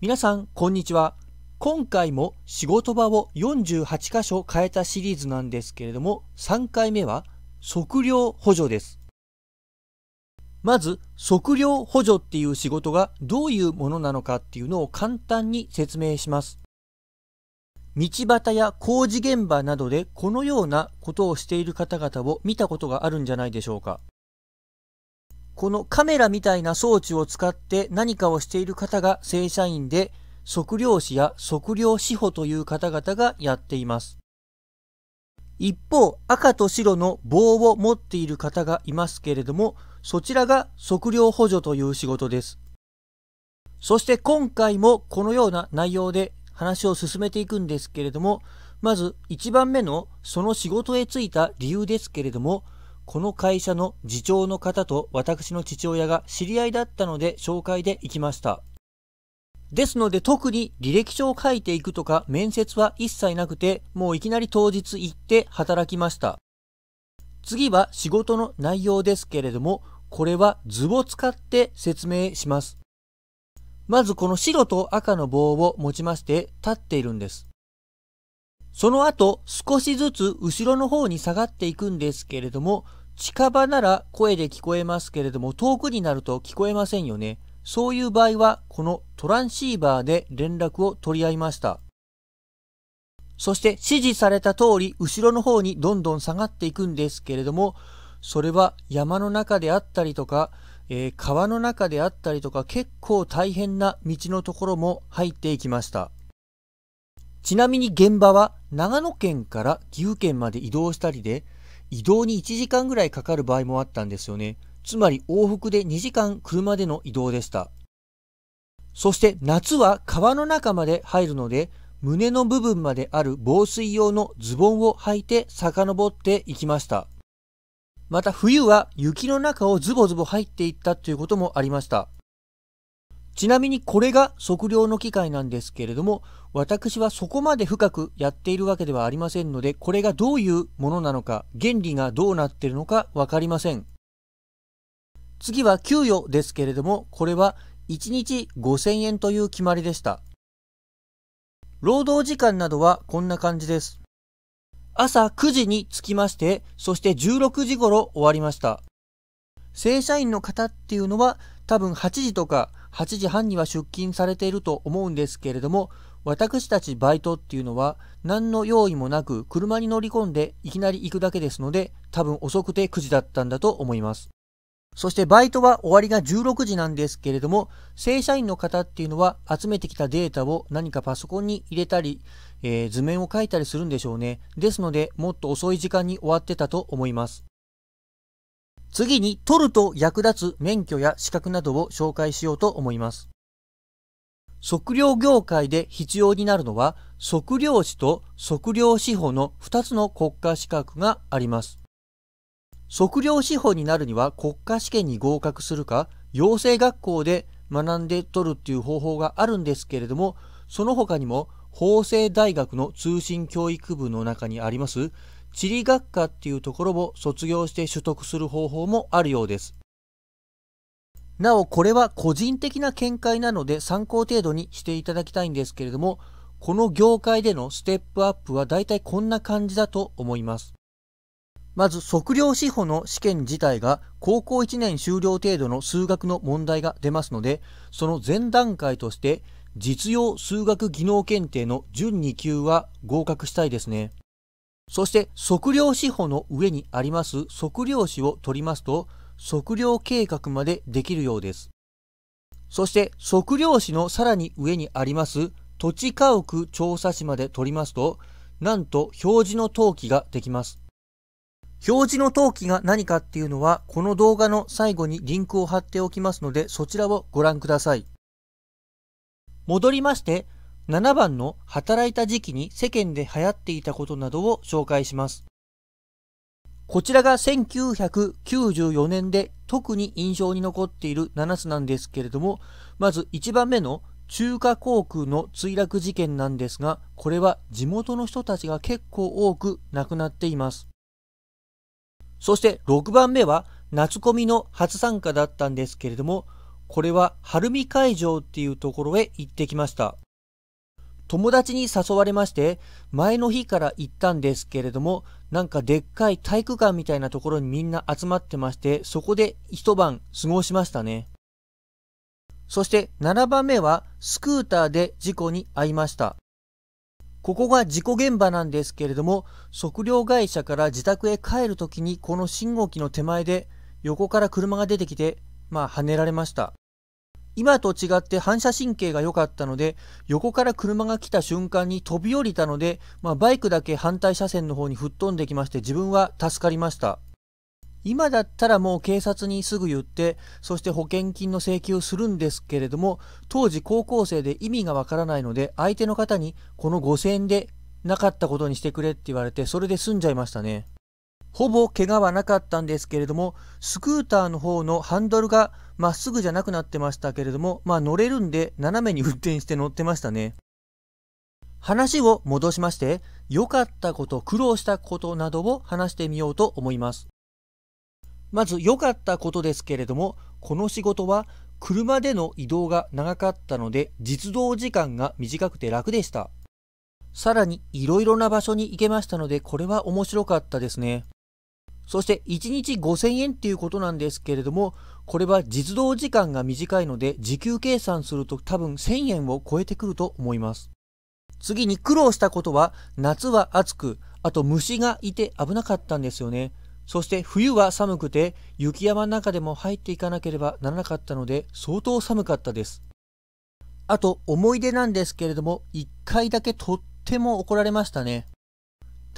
皆さん、こんにちは。今回も仕事場を48箇所変えたシリーズなんですけれども、3回目は測量補助です。まず、測量補助っていう仕事がどういうものなのかっていうのを簡単に説明します。道端や工事現場などでこのようなことをしている方々を見たことがあるんじゃないでしょうか。このカメラみたいな装置を使って何かをしている方が正社員で、測量士や測量士法という方々がやっています。一方、赤と白の棒を持っている方がいますけれども、そちらが測量補助という仕事です。そして今回もこのような内容で話を進めていくんですけれども、まず1番目のその仕事へ就いた理由ですけれども、この会社の次長の方と私の父親が知り合いだったので紹介で行きました。ですので特に履歴書を書いていくとか面接は一切なくて、もういきなり当日行って働きました。次は仕事の内容ですけれども、これは図を使って説明します。まずこの白と赤の棒を持ちまして立っているんです。その後少しずつ後ろの方に下がっていくんですけれども、近場なら声で聞こえますけれども遠くになると聞こえませんよね。そういう場合はこのトランシーバーで連絡を取り合いました。そして指示された通り後ろの方にどんどん下がっていくんですけれどもそれは山の中であったりとか、えー、川の中であったりとか結構大変な道のところも入っていきました。ちなみに現場は長野県から岐阜県まで移動したりで移動に1時間ぐらいかかる場合もあったんですよね。つまり往復で2時間車での移動でした。そして夏は川の中まで入るので、胸の部分まである防水用のズボンを履いて遡っていきました。また冬は雪の中をズボズボ入っていったということもありました。ちなみにこれが測量の機械なんですけれども、私はそこまで深くやっているわけではありませんので、これがどういうものなのか、原理がどうなっているのかわかりません。次は給与ですけれども、これは1日5000円という決まりでした。労働時間などはこんな感じです。朝9時に着きまして、そして16時頃終わりました。正社員の方っていうのは多分8時とか8時半には出勤されていると思うんですけれども、私たちバイトっていうのは何の用意もなく車に乗り込んでいきなり行くだけですので、多分遅くて9時だったんだと思います。そしてバイトは終わりが16時なんですけれども、正社員の方っていうのは集めてきたデータを何かパソコンに入れたり、えー、図面を書いたりするんでしょうね。ですので、もっと遅い時間に終わってたと思います。次に取ると役立つ免許や資格などを紹介しようと思います。測量業界で必要になるのは測量士と測量士法の2つの国家資格があります。測量士法になるには国家試験に合格するか養成学校で学んで取るっていう方法があるんですけれどもその他にも法政大学の通信教育部の中にあります地理学科っていうところを卒業して取得する方法もあるようです。なお、これは個人的な見解なので参考程度にしていただきたいんですけれども、この業界でのステップアップは大体こんな感じだと思います。まず、測量司法の試験自体が高校1年終了程度の数学の問題が出ますので、その前段階として、実用数学技能検定の準2級は合格したいですね。そして測量司法の上にあります測量士を取りますと測量計画までできるようです。そして測量士のさらに上にあります土地家屋調査士まで取りますとなんと表示の登記ができます。表示の登記が何かっていうのはこの動画の最後にリンクを貼っておきますのでそちらをご覧ください。戻りまして7番の働いた時期に世間で流行っていたことなどを紹介します。こちらが1994年で特に印象に残っている7つなんですけれども、まず1番目の中華航空の墜落事件なんですが、これは地元の人たちが結構多く亡くなっています。そして6番目は夏コミの初参加だったんですけれども、これは晴海会場っていうところへ行ってきました。友達に誘われまして、前の日から行ったんですけれども、なんかでっかい体育館みたいなところにみんな集まってまして、そこで一晩過ごしましたね。そして7番目はスクーターで事故に遭いました。ここが事故現場なんですけれども、測量会社から自宅へ帰るときにこの信号機の手前で横から車が出てきて、まあ跳ねられました。今と違って反射神経が良かったので、横から車が来た瞬間に飛び降りたので、まあ、バイクだけ反対車線の方に吹っ飛んできまして、自分は助かりました。今だったらもう警察にすぐ言って、そして保険金の請求をするんですけれども、当時高校生で意味がわからないので、相手の方にこの5000円でなかったことにしてくれって言われて、それで済んじゃいましたね。ほぼ怪我はなかったんですけれども、スクーターの方のハンドルがまっすぐじゃなくなってましたけれども、まあ乗れるんで斜めに運転して乗ってましたね。話を戻しまして、良かったこと、苦労したことなどを話してみようと思います。まず良かったことですけれども、この仕事は車での移動が長かったので、実動時間が短くて楽でした。さらに、いろいろな場所に行けましたので、これは面白かったですね。そして1日5000円っていうことなんですけれども、これは実動時間が短いので、時給計算すると多分1000円を超えてくると思います。次に苦労したことは、夏は暑く、あと虫がいて危なかったんですよね。そして冬は寒くて、雪山の中でも入っていかなければならなかったので、相当寒かったです。あと、思い出なんですけれども、1回だけとっても怒られましたね。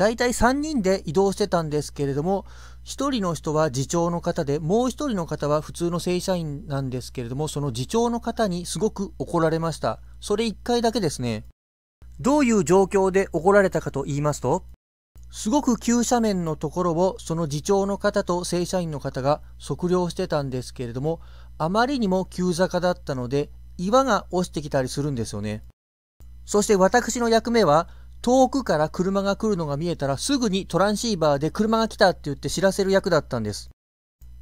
大体3人で移動してたんですけれども、1人の人は次長の方で、もう1人の方は普通の正社員なんですけれども、その次長の方にすごく怒られました。それ1回だけですね。どういう状況で怒られたかと言いますと、すごく急斜面のところをその次長の方と正社員の方が測量してたんですけれども、あまりにも急坂だったので、岩が落ちてきたりするんですよね。そして私の役目は、遠くから車が来るのが見えたらすぐにトランシーバーで車が来たって言って知らせる役だったんです。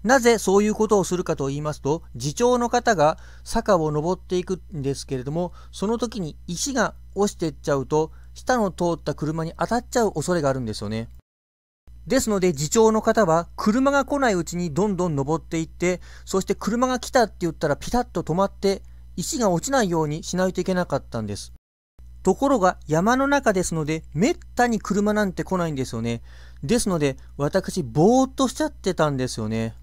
なぜそういうことをするかと言いますと、次長の方が坂を登っていくんですけれども、その時に石が落ちていっちゃうと、下の通った車に当たっちゃう恐れがあるんですよね。ですので、次長の方は、車が来ないうちにどんどん登っていって、そして車が来たって言ったらピタッと止まって、石が落ちないようにしないといけなかったんです。ところが山の中ですので、めったに車なんて来ないんですよね。ですので、私、ぼーっとしちゃってたんですよね。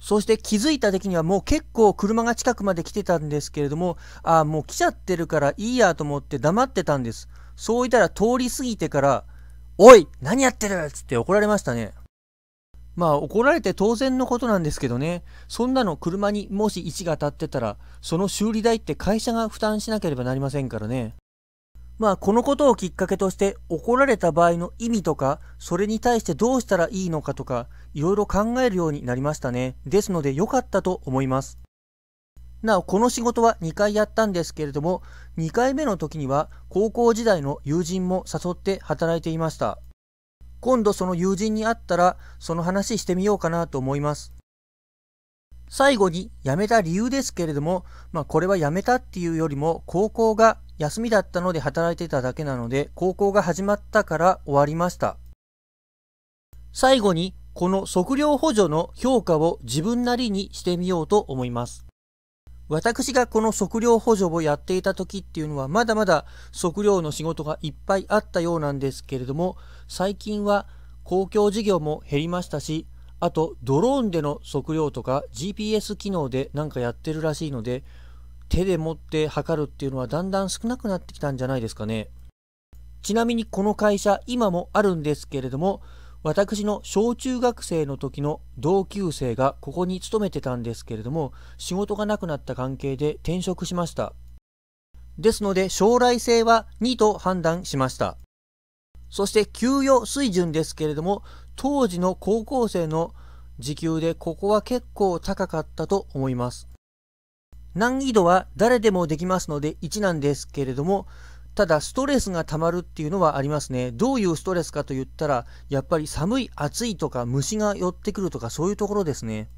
そして気づいた時にはもう結構車が近くまで来てたんですけれども、ああ、もう来ちゃってるからいいやと思って黙ってたんです。そういたら通り過ぎてから、おい何やってるつって怒られましたね。まあ怒られて当然のことなんですけどね。そんなの車にもし位置が当たってたら、その修理代って会社が負担しなければなりませんからね。まあ、このことをきっかけとして怒られた場合の意味とか、それに対してどうしたらいいのかとか、いろいろ考えるようになりましたね。ですので良かったと思います。なお、この仕事は2回やったんですけれども、2回目の時には高校時代の友人も誘って働いていました。今度その友人に会ったら、その話してみようかなと思います。最後に辞めた理由ですけれども、まあ、これは辞めたっていうよりも高校が休みだったので働いてただけなので高校が始まったから終わりました。最後にこの測量補助の評価を自分なりにしてみようと思います。私がこの測量補助をやっていた時っていうのはまだまだ測量の仕事がいっぱいあったようなんですけれども最近は公共事業も減りましたしあとドローンでの測量とか GPS 機能でなんかやってるらしいので手で持って測るっていうのはだんだん少なくなってきたんじゃないですかねちなみにこの会社今もあるんですけれども私の小中学生の時の同級生がここに勤めてたんですけれども仕事がなくなった関係で転職しましたですので将来性は2と判断しましたそして給与水準ですけれども、当時の高校生の時給でここは結構高かったと思います。難易度は誰でもできますので1なんですけれども、ただストレスが溜まるっていうのはありますね。どういうストレスかと言ったら、やっぱり寒い、暑いとか虫が寄ってくるとかそういうところですね。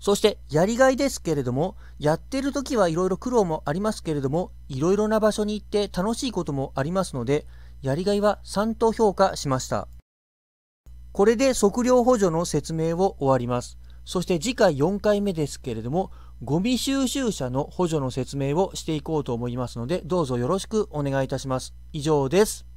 そしてやりがいですけれども、やってる時はいろいろ苦労もありますけれども、いろいろな場所に行って楽しいこともありますので、やりがいは3と評価しました。これで測量補助の説明を終わります。そして次回4回目ですけれども、ゴミ収集車の補助の説明をしていこうと思いますので、どうぞよろしくお願いいたします。以上です。